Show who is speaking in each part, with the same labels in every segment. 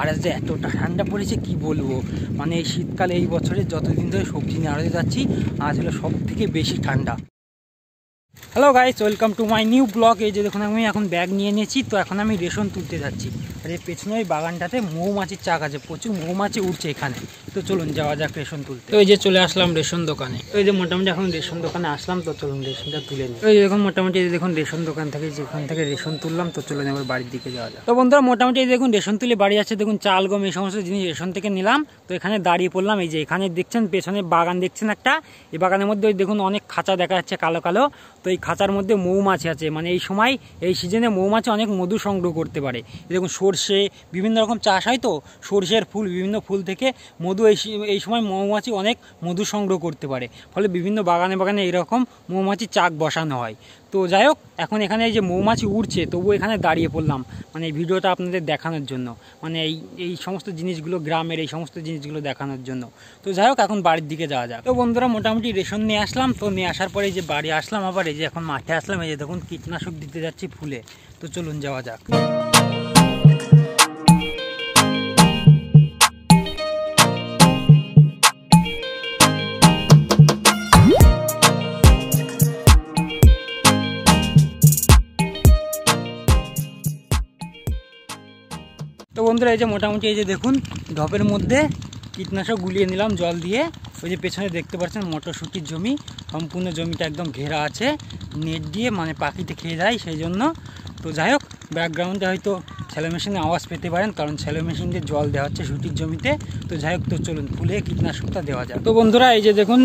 Speaker 1: আর আজ এতটা ঠান্ডা পড়েছে কি বলবো মানে এই শীতকালে এই বছরে যতদিন ধরে সবজি নিয়ে আড়তে যাচ্ছি আজ হলো সব থেকে বেশি ঠান্ডা hello guys welcome to my new blog এই যে দেখুন আমি এখন ব্যাগ নিয়ে নিয়েছি তো এখন আমি রেশন তুলতে যাচ্ছি আর এই পেছনে ওই বাগানটাতে মৌমাছির চাক আছে প্রচুর মৌমাছি উঠছে এখানে তো চলুন যাওয়া যাক রেশন তুলতে তো এই যে চলে আসলাম রেশন দোকানে ওই যে মোটামুটি এখন রেশন দোকানে আসলাম তো চলুন রেশনটা তুলে নিই ওই দেখুন মোটামুটি এই দেখুন রেশন দোকান থেকে যেখান থেকে রেশন তুললাম তো চলুন আমার বাড়ির দিকে যাওয়া যাক তো বন্ধুরা মোটামুটি এই দেখুন রেশন তুলে বাড়ি আছে দেখুন চাল গম এই সমস্ত জিনিস রেশন থেকে নিলাম তো এখানে দাঁড়িয়ে পড়লাম এই যে এখানে দেখছেন পেছনে বাগান দেখছেন একটা এই বাগানের মধ্যে ওই দেখুন অনেক খাঁচা দেখা যাচ্ছে কালো কালো তো এই খাঁচার মধ্যে মৌমাছি আছে মানে এই সময় এই সিজনে মৌমাছি অনেক মধু সংগ্রহ করতে পারে দেখুন সর্ষে বিভিন্ন রকম চাষ হয় তো সর্ষের ফুল বিভিন্ন ফুল থেকে মধু এই এই সময় মৌমাছি অনেক মধু সংগ্রহ করতে পারে ফলে বিভিন্ন বাগানে বাগানে এরকম মৌমাছি চাক বসানো হয় তো যাই হোক এখন এখানে এই যে মৌমাছি উড়ছে তবুও এখানে দাঁড়িয়ে পড়লাম মানে এই ভিডিওটা আপনাদের দেখানোর জন্য মানে এই এই সমস্ত জিনিসগুলো গ্রামের এই সমস্ত জিনিসগুলো দেখানোর জন্য তো যাই হোক এখন বাড়ির দিকে যাওয়া যাক তো বন্ধুরা মোটামুটি রেশন নিয়ে আসলাম তো নিয়ে আসার পরে যে বাড়ি আসলাম আবার এই যে এখন মাঠে আসলাম এই যে দেখুন কীটনাশক দিতে যাচ্ছি ফুলে তো চলুন যাওয়া যাক তো বন্ধুরা এই যে মোটামুটি এই যে দেখুন ঢপের মধ্যে কীটনাশক গুলিয়ে নিলাম জল দিয়ে ওই যে পেছনে দেখতে পাচ্ছেন মটরশুঁটির জমি সম্পূর্ণ জমিটা একদম ঘেরা আছে নেট দিয়ে মানে পাখিতে খেয়ে যায় সেই জন্য তো যাই হোক ব্যাকগ্রাউন্ডে হয়তো স্যালো মেশিনে আওয়াজ পেতে পারেন কারণ স্যালো মেশিন দিয়ে জল দেওয়া হচ্ছে শুটির জমিতে তো যাই হোক তো চলুন ফুলে কীটনাশকটা দেওয়া যায় তো বন্ধুরা এই যে দেখুন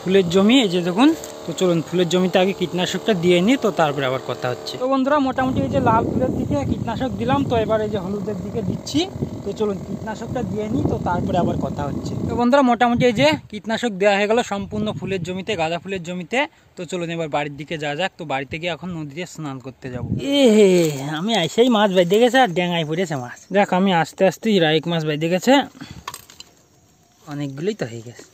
Speaker 1: ফুলের জমি এই যে দেখুন তো চলুন ফুলের জমিতে আগে কীটনাশকটা দিয়ে নিই তো তারপরে আবার কথা হচ্ছে তো বন্ধুরা মোটামুটি এই যে লাল ফুলের দিকে কীটনাশক দিলাম তো এবার এই যে হলুদের দিকে দিচ্ছি তো চলুন কীটনাশকটা দিয়ে নিই তো তারপরে আবার কথা হচ্ছে তো বন্ধুরা মোটামুটি এই যে কীটনাশক দেওয়া হয়ে গেল সম্পূর্ণ ফুলের জমিতে গাঁদা ফুলের জমিতে তো চলুন এবার বাড়ির দিকে যা যাক তো বাড়িতে গিয়ে এখন নদীতে স্নান করতে যাবো এ আমি আইসেই মাছ বেঁধে গেছে আর ড্যাঙায় পড়েছে মাছ দেখ আমি আস্তে আস্তে রায়ক মাছ বেঁধে গেছে অনেকগুলোই তো হয়ে গেছে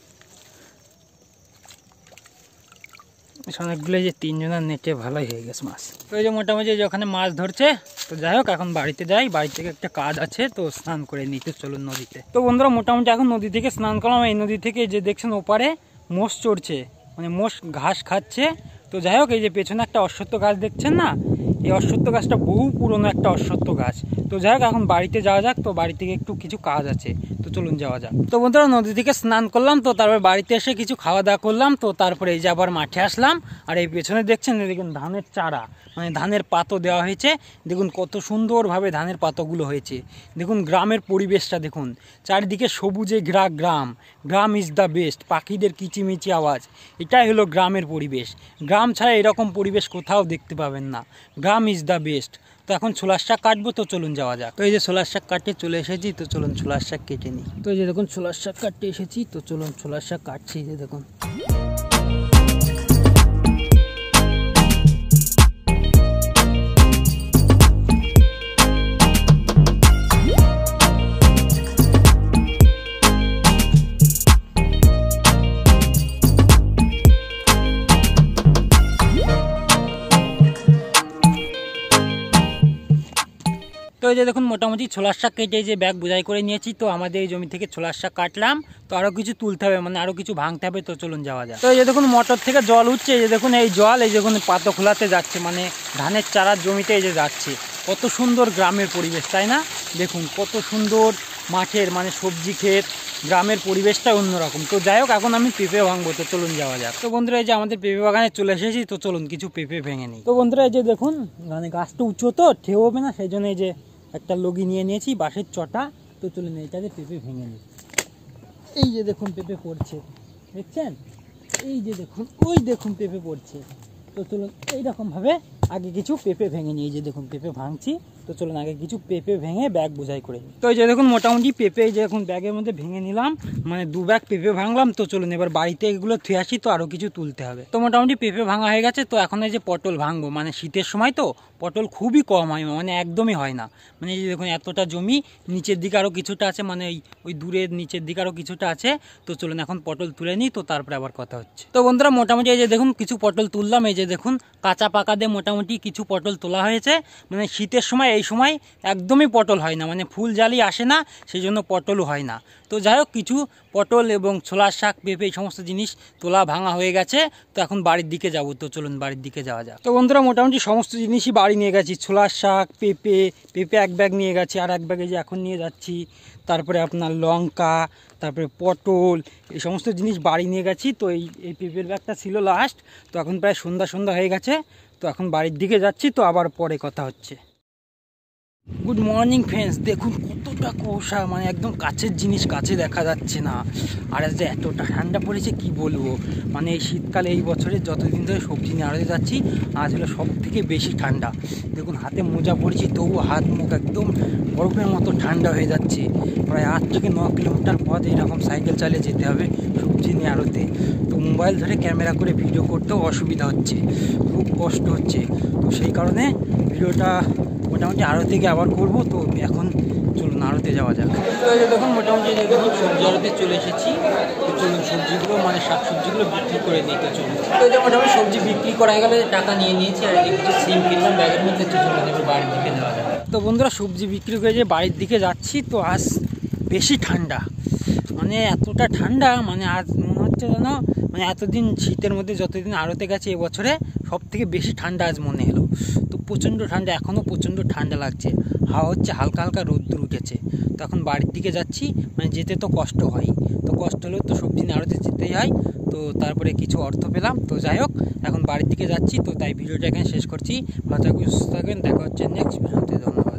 Speaker 1: অনেকগুলো যে তিনজনের নেটে ভালোই হয়ে গেছে মাছ তো এই যে মোটামুটি ওখানে মাছ ধরছে তো যাই হোক এখন বাড়িতে যাই বাড়ি থেকে একটা কাজ আছে তো স্নান করে নিতে চলুন নদীতে তো বন্ধুরা মোটামুটি এখন নদী থেকে স্নান করলাম এই নদী থেকে যে দেখছেন ওপারে মোষ চড়ছে মানে মোষ ঘাস খাচ্ছে তো যাই হোক এই যে পেছনে একটা অশ্বত্থ গাছ দেখছেন না এই অশ্বত্থ গাছটা বহু পুরনো একটা অশ্বত্থ গাছ তো যাই হোক এখন বাড়িতে যাওয়া যাক তো বাড়ি থেকে একটু কিছু কাজ আছে চলুন যাওয়া যাক তো বন্ধুরা নদী থেকে স্নান করলাম তো তারপর বাড়িতে এসে কিছু খাওয়া দাওয়া করলাম তো তারপরে এই যে আবার মাঠে আসলাম আর এই পেছনে দেখছেন দেখুন ধানের চারা মানে ধানের পাতো দেওয়া হয়েছে দেখুন কত সুন্দরভাবে ধানের পাতোগুলো হয়েছে দেখুন গ্রামের পরিবেশটা দেখুন চারিদিকে সবুজে ঘেরা গ্রাম গ্রাম ইজ দ্য বেস্ট পাখিদের কিচিমিচি আওয়াজ এটাই হলো গ্রামের পরিবেশ গ্রাম ছাড়া এরকম পরিবেশ কোথাও দেখতে পাবেন না গ্রাম ইজ দ্য বেস্ট এখন ছোলার শাক কাটবো তো চলুন যাওয়া যাক তো এই যে ছোলার শাক কাটতে চলে এসেছি তো চলুন ছোলার শাক কেটে নিই তো এই যে দেখুন ছোলার শাক কাটতে এসেছি তো চলুন ছোলার শাক কাটছি যে দেখুন এই যে দেখুন মোটামুটি ছোলার শাক কেটে যে ব্যাগ বোঝাই করে নিয়েছি তো আমাদের এই জমি থেকে ছোলার শাক কাটলাম তো আরও কিছু তুলতে হবে মানে আরও কিছু ভাঙতে হবে তো চলুন যাওয়া যায় তো এই যে দেখুন মোটর থেকে জল উঠছে এই যে দেখুন এই জল এই দেখুন পাতো খোলাতে যাচ্ছে মানে ধানের চারার জমিতে এই যে যাচ্ছে কত সুন্দর গ্রামের পরিবেশ তাই না দেখুন কত সুন্দর মাঠের মানে সবজি ক্ষেত গ্রামের পরিবেশটা অন্যরকম তো যাই হোক এখন আমি পেঁপে ভাঙবো তো চলুন যাওয়া যাক তো বন্ধুরা এই যে আমাদের পেঁপে বাগানে চলে এসেছি তো চলুন কিছু পেঁপে ভেঙে নিই তো বন্ধুরা এই যে দেখুন মানে গাছটা উঁচু তো ঠেউ হবে না সেই জন্য এই যে একটা লগি নিয়ে নিয়েছি বাঁশের চটা তো তুলে নিয়ে তাদের পেঁপে ভেঙে নিই এই যে দেখুন পেঁপে পড়ছে দেখছেন এই যে দেখুন ওই দেখুন পেঁপে পড়ছে তো চলুন এইরকমভাবে আগে কিছু পেঁপে ভেঙে নিয়ে যে দেখুন পেঁপে ভাঙছি তো চলুন আগে কিছু পেঁপে ভেঙে ব্যাগ বোঝাই করে তো এই যে দেখুন মোটামুটি পেঁপে যে এখন ব্যাগের মধ্যে ভেঙে নিলাম মানে দু ব্যাগ পেঁপে ভাঙলাম তো চলুন এবার বাড়িতে এগুলো থুয়ে আসি তো আরও কিছু তুলতে হবে তো মোটামুটি পেঁপে ভাঙা হয়ে গেছে তো এখন এই যে পটল ভাঙবো মানে শীতের সময় তো পটল খুবই কম হয় মানে একদমই হয় না মানে এই যে দেখুন এতটা জমি নিচের দিকে আরও কিছুটা আছে মানে ওই ওই দূরের নিচের দিকে আরও কিছুটা আছে তো চলুন এখন পটল তুলে নিই তো তারপরে আবার কথা হচ্ছে তো বন্ধুরা মোটামুটি এই যে দেখুন কিছু পটল তুললাম এই যে দেখুন কাঁচা পাকা দিয়ে মোটামুটি মোটামুটি কিছু পটল তোলা হয়েছে মানে শীতের সময় এই সময় একদমই পটল হয় না মানে ফুল জালি আসে না সেই জন্য পটলও হয় না তো যাই হোক কিছু পটল এবং ছোলার শাক পেঁপে এই সমস্ত জিনিস তোলা ভাঙা হয়ে গেছে তো এখন বাড়ির দিকে যাব তো চলুন বাড়ির দিকে যাওয়া যাক তো বন্ধুরা মোটামুটি সমস্ত জিনিসই বাড়ি নিয়ে গেছি ছোলার শাক পেঁপে পেঁপে এক ব্যাগ নিয়ে গেছি আর এক ব্যাগে যে এখন নিয়ে যাচ্ছি তারপরে আপনার লঙ্কা তারপরে পটল এই সমস্ত জিনিস বাড়ি নিয়ে গেছি তো এই এই পেঁপের ব্যাগটা ছিল লাস্ট তো এখন প্রায় সন্ধ্যা সন্ধ্যা হয়ে গেছে তো এখন বাড়ির দিকে যাচ্ছি তো আবার পরে কথা হচ্ছে গুড মর্নিং ফ্রেন্ডস দেখুন কতটা কুয়াশা মানে একদম কাছের জিনিস কাছে দেখা যাচ্ছে না আর যে এতটা ঠান্ডা পড়েছে কি বলবো মানে এই শীতকালে এই বছরে যতদিন ধরে সবজি নাড়াতে যাচ্ছি আজ হলো সব থেকে বেশি ঠান্ডা দেখুন হাতে মোজা পড়েছি তবু হাত মুখ একদম বরফের মতো ঠান্ডা হয়ে যাচ্ছে প্রায় আট থেকে ন কিলোমিটার পথ এরকম সাইকেল চালিয়ে যেতে হবে যিনি আরতে তো মোবাইল ধরে ক্যামেরা করে ভিডিও করতেও অসুবিধা হচ্ছে খুব কষ্ট হচ্ছে তো সেই কারণে ভিডিওটা মোটামুটি আরও থেকে আবার করব তো এখন চলুন আরতে যাওয়া যাক দেখুন মোটামুটি দেখুন সবজি আরতে চলে এসেছি চলুন সবজিগুলো মানে শাকসবজিগুলো বিক্রি করে দিতে চলুন তো মোটামুটি সবজি বিক্রি করা গেলে টাকা নিয়ে নিয়েছি আর কিছু সিম কিনলাম ব্যাগের মধ্যে চলুন বাড়ির দিকে যাওয়া যাক তো বন্ধুরা সবজি বিক্রি করে যে বাড়ির দিকে যাচ্ছি তো আজ বেশি ঠান্ডা মানে এতটা ঠান্ডা মানে আজ মনে হচ্ছে যেন মানে এতদিন শীতের মধ্যে যতদিন আড়তে গেছে এবছরে সব থেকে বেশি ঠান্ডা আজ মনে হলো তো প্রচণ্ড ঠান্ডা এখনও প্রচণ্ড ঠান্ডা লাগছে হাওয়া হচ্ছে হালকা হালকা রোদ্দুর উঠেছে তখন বাড়ির দিকে যাচ্ছি মানে যেতে তো কষ্ট হয় তো কষ্ট হলেও তো সবজি আড়তে যেতেই হয় তো তারপরে কিছু অর্থ পেলাম তো যাই হোক এখন বাড়ির দিকে যাচ্ছি তো তাই ভিডিওটা এখানে শেষ করছি ভালো থাকবেন সুস্থ থাকবেন দেখা হচ্ছে নেক্সট ভিডিওতে ধন্যবাদ